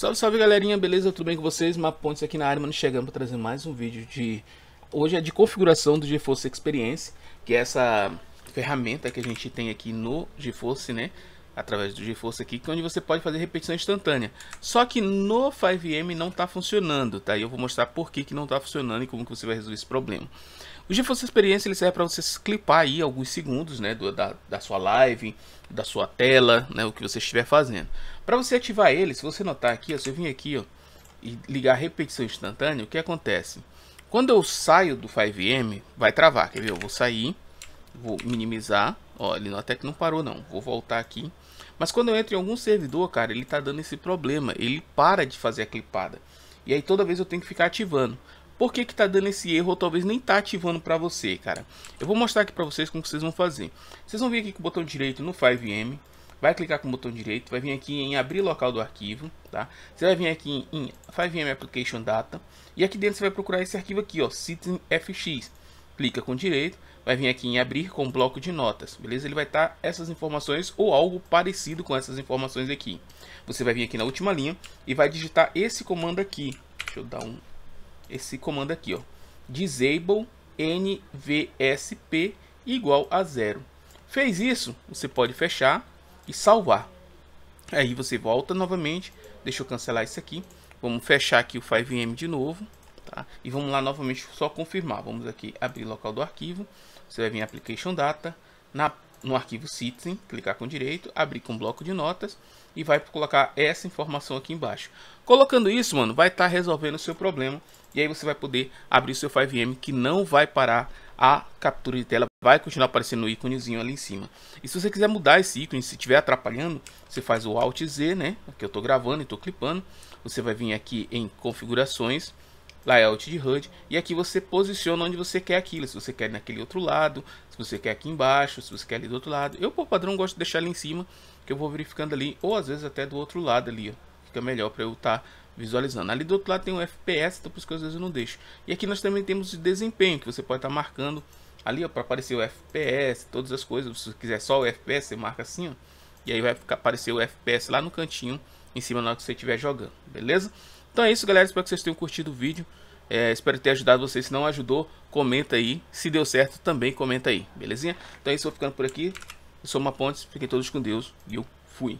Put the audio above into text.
Salve, salve galerinha, beleza? Tudo bem com vocês? Mapontes aqui na área, mano, chegando para trazer mais um vídeo de... Hoje é de configuração do GeForce Experience, que é essa ferramenta que a gente tem aqui no GeForce, né? Através do GeForce aqui, é onde você pode fazer repetição instantânea. Só que no 5M não está funcionando, tá? E eu vou mostrar por que, que não está funcionando e como que você vai resolver esse problema. O GeForce Experience ele serve para você clipar aí alguns segundos, né, do, da, da sua live, da sua tela, né, o que você estiver fazendo. Para você ativar ele, se você notar aqui, ó, se eu vim aqui, ó, e ligar a repetição instantânea, o que acontece? Quando eu saio do 5M, vai travar, quer ver? Eu vou sair, vou minimizar, ó, ele até que não parou não, vou voltar aqui. Mas quando eu entro em algum servidor, cara, ele tá dando esse problema, ele para de fazer a clipada. E aí toda vez eu tenho que ficar ativando por que que tá dando esse erro ou talvez nem tá ativando para você, cara. Eu vou mostrar aqui para vocês como vocês vão fazer. Vocês vão vir aqui com o botão direito no 5M, vai clicar com o botão direito, vai vir aqui em abrir local do arquivo, tá? Você vai vir aqui em 5M Application Data e aqui dentro você vai procurar esse arquivo aqui, ó, FX. Clica com o direito, vai vir aqui em abrir com bloco de notas, beleza? Ele vai estar tá essas informações ou algo parecido com essas informações aqui. Você vai vir aqui na última linha e vai digitar esse comando aqui. Deixa eu dar um esse comando aqui, ó, disable nvsp igual a zero. Fez isso, você pode fechar e salvar. Aí você volta novamente, deixa eu cancelar isso aqui. Vamos fechar aqui o 5M de novo, tá? E vamos lá novamente só confirmar. Vamos aqui abrir local do arquivo. Você vai vir em Application Data, na no arquivo Citizen, clicar com direito, abrir com bloco de notas e vai colocar essa informação aqui embaixo. Colocando isso, mano, vai estar tá resolvendo o seu problema e aí você vai poder abrir o seu 5M que não vai parar a captura de tela, vai continuar aparecendo o íconezinho ali em cima. E se você quiser mudar esse ícone, se estiver atrapalhando, você faz o Alt Z, né? Aqui eu estou gravando e estou clipando. Você vai vir aqui em configurações layout de HUD, e aqui você posiciona onde você quer aquilo, se você quer naquele outro lado, se você quer aqui embaixo, se você quer ali do outro lado. Eu, por padrão, gosto de deixar ali em cima, que eu vou verificando ali, ou às vezes até do outro lado ali, ó. fica melhor para eu estar tá visualizando. Ali do outro lado tem o FPS, então por isso que às vezes eu não deixo. E aqui nós também temos o desempenho, que você pode estar tá marcando ali para aparecer o FPS, todas as coisas. Se você quiser só o FPS, você marca assim, ó, e aí vai ficar, aparecer o FPS lá no cantinho, em cima na hora que você estiver jogando, beleza? Então é isso, galera. Espero que vocês tenham curtido o vídeo. É, espero ter ajudado vocês. Se não ajudou, comenta aí. Se deu certo, também comenta aí, belezinha? Então é isso, vou ficando por aqui. Eu sou uma Pontes, fiquem todos com Deus e eu fui.